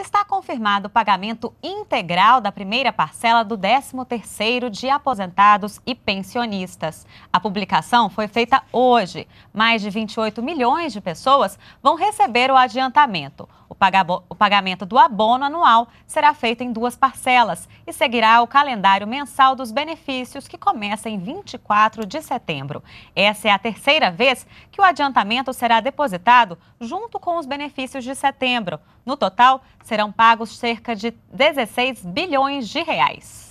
está confirmado o pagamento integral da primeira parcela do 13º de aposentados e pensionistas. A publicação foi feita hoje. Mais de 28 milhões de pessoas vão receber o adiantamento. O pagamento do abono anual será feito em duas parcelas e seguirá o calendário mensal dos benefícios, que começa em 24 de setembro. Essa é a terceira vez que o adiantamento será depositado junto com os benefícios de setembro. No total, serão pagos cerca de 16 bilhões de reais.